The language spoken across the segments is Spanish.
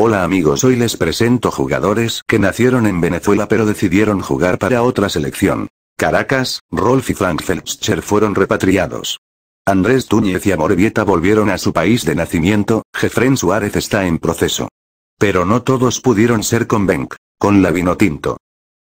Hola amigos, hoy les presento jugadores que nacieron en Venezuela pero decidieron jugar para otra selección. Caracas, Rolf y Frank fueron repatriados. Andrés Túñez y Vieta volvieron a su país de nacimiento, Jefren Suárez está en proceso. Pero no todos pudieron ser con Benk, con la Tinto.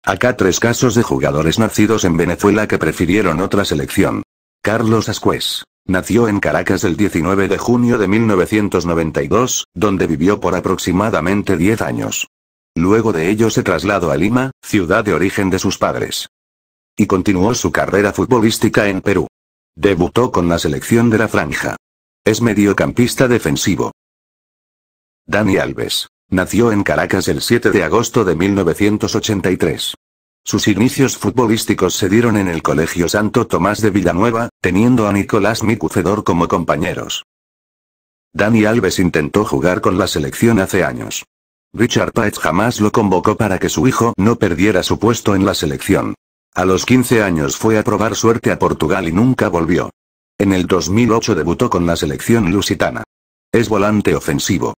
Acá tres casos de jugadores nacidos en Venezuela que prefirieron otra selección. Carlos Ascuez, Nació en Caracas el 19 de junio de 1992, donde vivió por aproximadamente 10 años. Luego de ello se trasladó a Lima, ciudad de origen de sus padres. Y continuó su carrera futbolística en Perú. Debutó con la selección de la franja. Es mediocampista defensivo. Dani Alves. Nació en Caracas el 7 de agosto de 1983. Sus inicios futbolísticos se dieron en el Colegio Santo Tomás de Villanueva, teniendo a Nicolás Micucedor como compañeros. Dani Alves intentó jugar con la selección hace años. Richard Páez jamás lo convocó para que su hijo no perdiera su puesto en la selección. A los 15 años fue a probar suerte a Portugal y nunca volvió. En el 2008 debutó con la selección lusitana. Es volante ofensivo.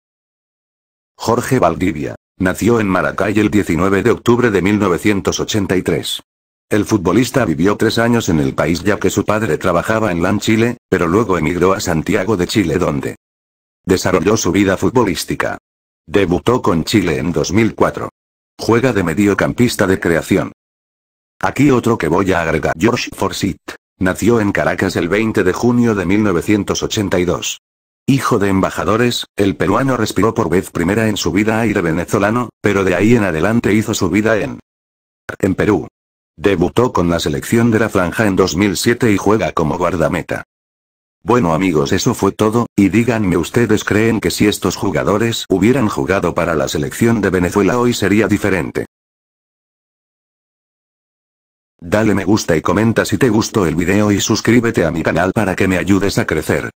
Jorge Valdivia, Nació en Maracay el 19 de octubre de 1983. El futbolista vivió tres años en el país ya que su padre trabajaba en LAN Chile, pero luego emigró a Santiago de Chile donde desarrolló su vida futbolística. Debutó con Chile en 2004. Juega de mediocampista de creación. Aquí otro que voy a agregar. George Forsyth. Nació en Caracas el 20 de junio de 1982. Hijo de embajadores, el peruano respiró por vez primera en su vida aire venezolano, pero de ahí en adelante hizo su vida en... en Perú. Debutó con la selección de la franja en 2007 y juega como guardameta. Bueno amigos eso fue todo, y díganme ustedes creen que si estos jugadores hubieran jugado para la selección de Venezuela hoy sería diferente. Dale me gusta y comenta si te gustó el video y suscríbete a mi canal para que me ayudes a crecer.